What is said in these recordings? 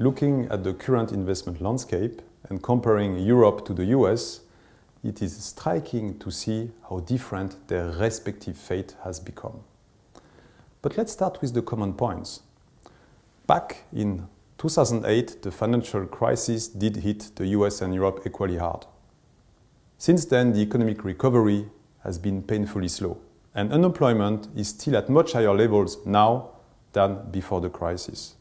Looking at the current investment landscape and comparing Europe to the US, it is striking to see how different their respective fate has become. But let's start with the common points. Back in 2008, the financial crisis did hit the US and Europe equally hard. Since then, the economic recovery has been painfully slow, and unemployment is still at much higher levels now than before the crisis.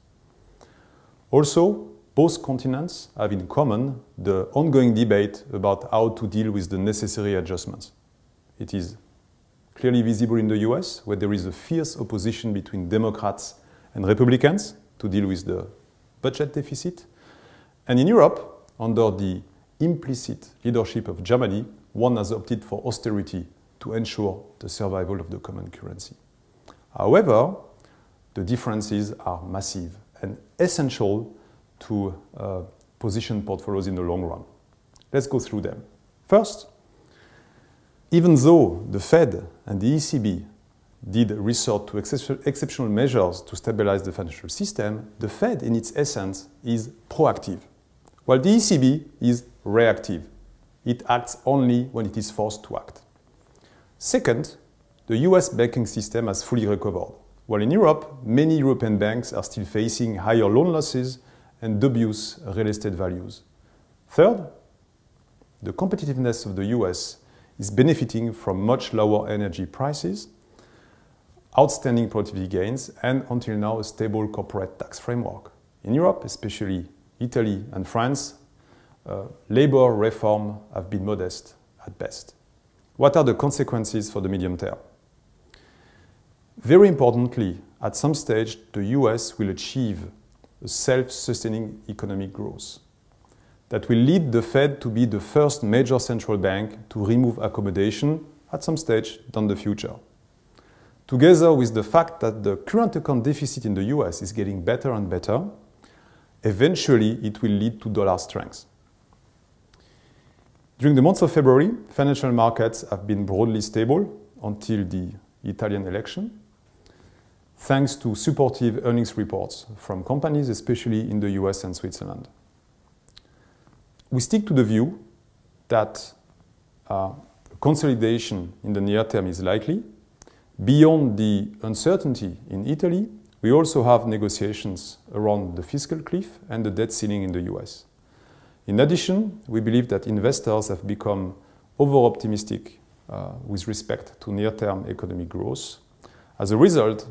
Also, both continents have in common the ongoing debate about how to deal with the necessary adjustments. It is clearly visible in the US, where there is a fierce opposition between Democrats and Republicans to deal with the budget deficit. And in Europe, under the implicit leadership of Germany, one has opted for austerity to ensure the survival of the common currency. However, the differences are massive and essential to uh, position portfolios in the long run. Let's go through them. First, even though the Fed and the ECB did resort to exceptional measures to stabilize the financial system, the Fed in its essence is proactive, while the ECB is reactive. It acts only when it is forced to act. Second, the US banking system has fully recovered. While in Europe, many European banks are still facing higher loan losses and dubious real estate values. Third, the competitiveness of the US is benefiting from much lower energy prices, outstanding productivity gains, and until now a stable corporate tax framework. In Europe, especially Italy and France, uh, labor reform have been modest at best. What are the consequences for the medium term? Very importantly, at some stage, the US will achieve a self-sustaining economic growth that will lead the Fed to be the first major central bank to remove accommodation at some stage down the future. Together with the fact that the current account deficit in the US is getting better and better, eventually it will lead to dollar strength. During the months of February, financial markets have been broadly stable until the Italian election thanks to supportive earnings reports from companies, especially in the US and Switzerland. We stick to the view that uh, consolidation in the near term is likely. Beyond the uncertainty in Italy, we also have negotiations around the fiscal cliff and the debt ceiling in the US. In addition, we believe that investors have become over-optimistic uh, with respect to near-term economic growth. As a result,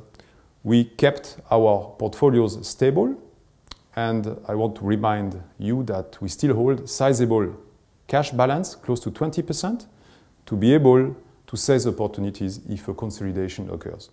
we kept our portfolios stable, and I want to remind you that we still hold sizable cash balance, close to 20%, to be able to seize opportunities if a consolidation occurs.